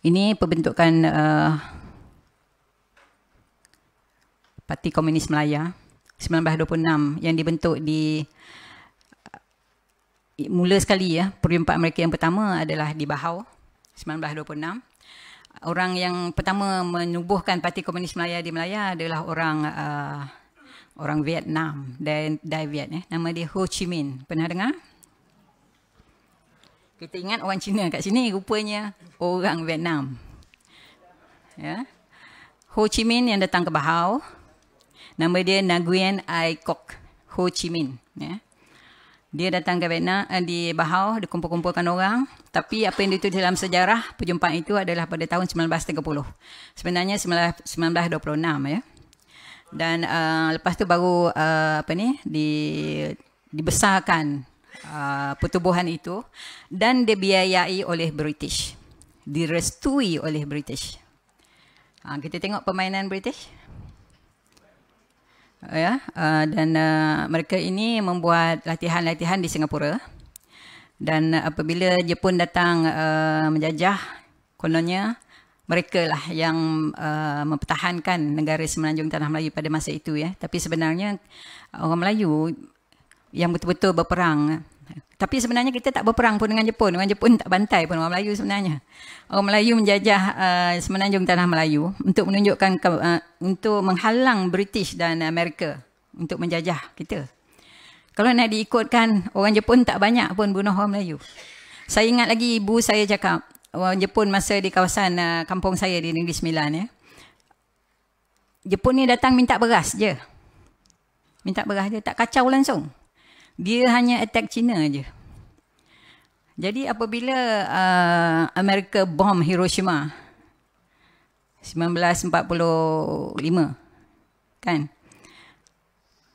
Ini pembentukan uh, Parti Komunis Melaya 1926 yang dibentuk di uh, mula sekali ya perjumpaan mereka yang pertama adalah di Bahau 1926. Orang yang pertama menubuhkan Parti Komunis Melaya di Melaya adalah orang uh, orang Vietnam dan dari Viet eh. nama dia Ho Chi Minh. Pernah dengar? Kita ingat orang Cina kat sini rupanya orang Vietnam. Ya. Ho Chi Minh yang datang ke Bahau. Nama dia Nguyen Ai Kok Ho Chi Minh, ya. Dia datang ke Vietnam eh, di Bahau, dia kumpul-kumpulkan orang, tapi apa yang ditulis dalam sejarah perjumpaan itu adalah pada tahun 1930. Sebenarnya 1926 ya. Dan uh, lepas tu baru uh, apa ni di dibesarkan Uh, pertubuhan itu dan dibiayai oleh British. Direstui oleh British. Ha, kita tengok permainan British. Uh, ya, uh, dan uh, mereka ini membuat latihan-latihan di Singapura. Dan uh, apabila Jepun datang uh, menjajah, kononnya mereka lah yang uh, mempertahankan negara Semenanjung Tanah Melayu pada masa itu ya. Tapi sebenarnya orang Melayu yang betul-betul berperang. Tapi sebenarnya kita tak berperang pun dengan Jepun. Dengan Jepun tak bantai pun orang Melayu sebenarnya. Orang Melayu menjajah uh, semenanjung tanah Melayu untuk menunjukkan ke, uh, untuk menghalang British dan Amerika untuk menjajah kita. Kalau nak diikutkan orang Jepun tak banyak pun bunuh orang Melayu. Saya ingat lagi ibu saya cakap orang Jepun masa di kawasan uh, kampung saya di Negeri Sembilan ya. Jepun ni datang minta beras je. Minta beras je, tak kacau langsung dia hanya attack China aja. Jadi apabila uh, Amerika bom Hiroshima 1945 kan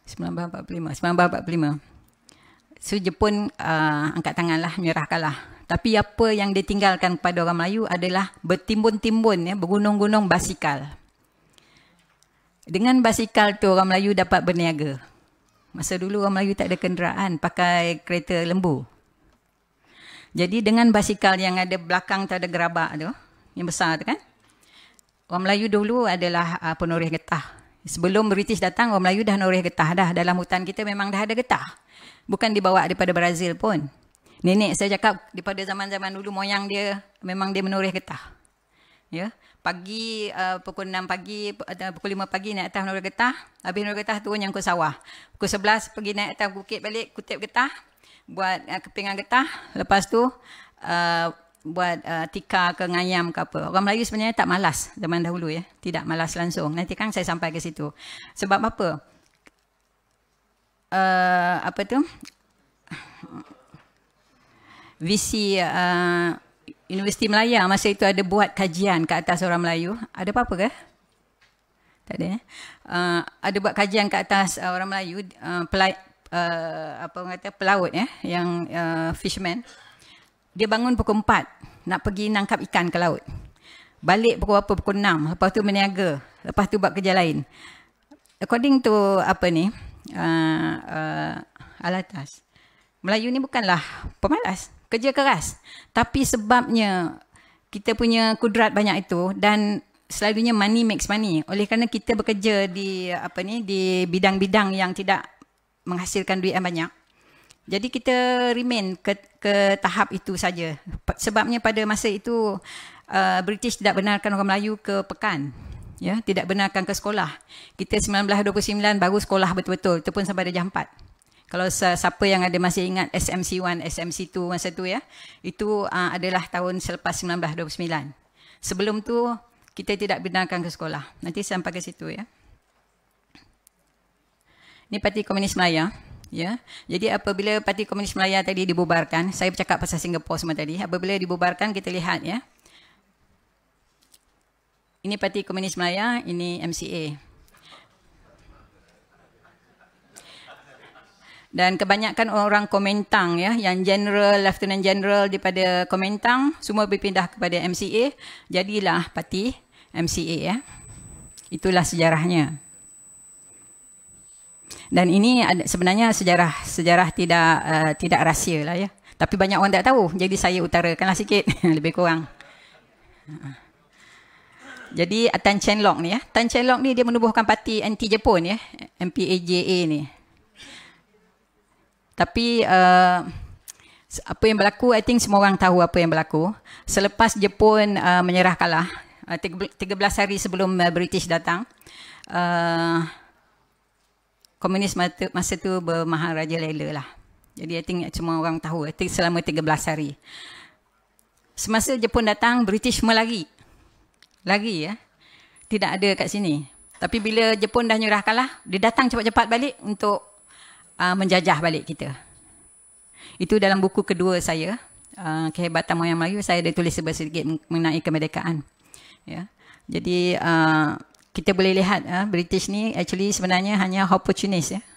1945 1945 so Jepun uh, angkat tangan lah menyerah kalah tapi apa yang ditinggalkan kepada orang Melayu adalah bertimbun-timbun ya bergunung-gunung basikal dengan basikal tu orang Melayu dapat berniaga Masa dulu orang Melayu tak ada kenderaan, pakai kereta lembu. Jadi dengan basikal yang ada belakang tak ada gerabak tu, yang besar tu kan. Orang Melayu dulu adalah uh, penoreh getah. Sebelum British datang, orang Melayu dah noreh getah dah. Dalam hutan kita memang dah ada getah. Bukan dibawa daripada Brazil pun. Nenek saya cakap daripada zaman-zaman dulu moyang dia memang dia menoreh getah ya pagi uh, pukul 6 pagi atau eh, pukul 5 pagi naik atas Nur Getah habis Nur Getah turun yang ke sawah pukul 11 pergi naik atas bukit balik kutip getah buat uh, kepingan getah lepas tu uh, buat uh, tika ke ngayam ke apa orang Melayu sebenarnya tak malas zaman dahulu ya tidak malas langsung nanti kan saya sampai ke situ sebab apa uh, apa tu visi uh, Universiti Melayu ah, masa itu ada buat kajian ke atas orang Melayu. Ada apa-apa ke? Tak ada. Uh, ada buat kajian ke atas uh, orang Melayu, uh, pelai, uh, apa orang kata, pelaut ya, eh, yang uh, fisherman. Dia bangun pukul 4 nak pergi nangkap ikan ke laut. Balik pukul apa? Pukul 6. Lepas tu meniaga. Lepas tu buat kerja lain. According to apa ni, uh, uh, Alatas, Melayu ni bukanlah pemalas kerja keras tapi sebabnya kita punya kudrat banyak itu dan selalunya money makes money oleh kerana kita bekerja di apa ni di bidang-bidang yang tidak menghasilkan duit yang banyak jadi kita remain ke, ke tahap itu saja sebabnya pada masa itu uh, British tidak benarkan orang Melayu ke pekan ya tidak benarkan ke sekolah kita 1929 baru sekolah betul-betul itu sampai dah jam 4 kalau siapa yang ada masih ingat SMC1, SMC2 masa tu ya, itu uh, adalah tahun selepas 1929. Sebelum tu kita tidak dibenarkan ke sekolah. Nanti sampai ke situ ya. Ini Parti Komunis Melaya. Ya. Jadi apabila Parti Komunis Melaya tadi dibubarkan, saya bercakap pasal Singapura semua tadi, apabila dibubarkan kita lihat ya. Ini Parti Komunis Melaya, ini MCA. dan kebanyakan orang Komentang ya yang general lieutenant general daripada Komentang semua berpindah kepada MCA jadilah parti MCA ya itulah sejarahnya dan ini sebenarnya sejarah sejarah tidak uh, tidak rahsia lah ya tapi banyak orang tak tahu jadi saya utarakanlah sikit lebih kurang jadi Tan Chen Long ni ya. Tan Chen Long ni dia menubuhkan parti anti Jepun ya. MPAJA ni. Tapi uh, apa yang berlaku, I think semua orang tahu apa yang berlaku. Selepas Jepun uh, menyerah kalah, uh, eh, 13 hari sebelum uh, British datang, uh, komunis masa, masa tu bermahal Raja Laila lah. Jadi I think semua orang tahu, I think selama 13 hari. Semasa Jepun datang, British semua lari. Lari ya. Tidak ada kat sini. Tapi bila Jepun dah nyerah kalah, dia datang cepat-cepat balik untuk uh, menjajah balik kita. Itu dalam buku kedua saya, uh, Kehebatan Moyang Melayu, saya ada tulis sedikit mengenai kemerdekaan. Ya. Jadi uh, kita boleh lihat uh, British ni actually sebenarnya hanya opportunist ya.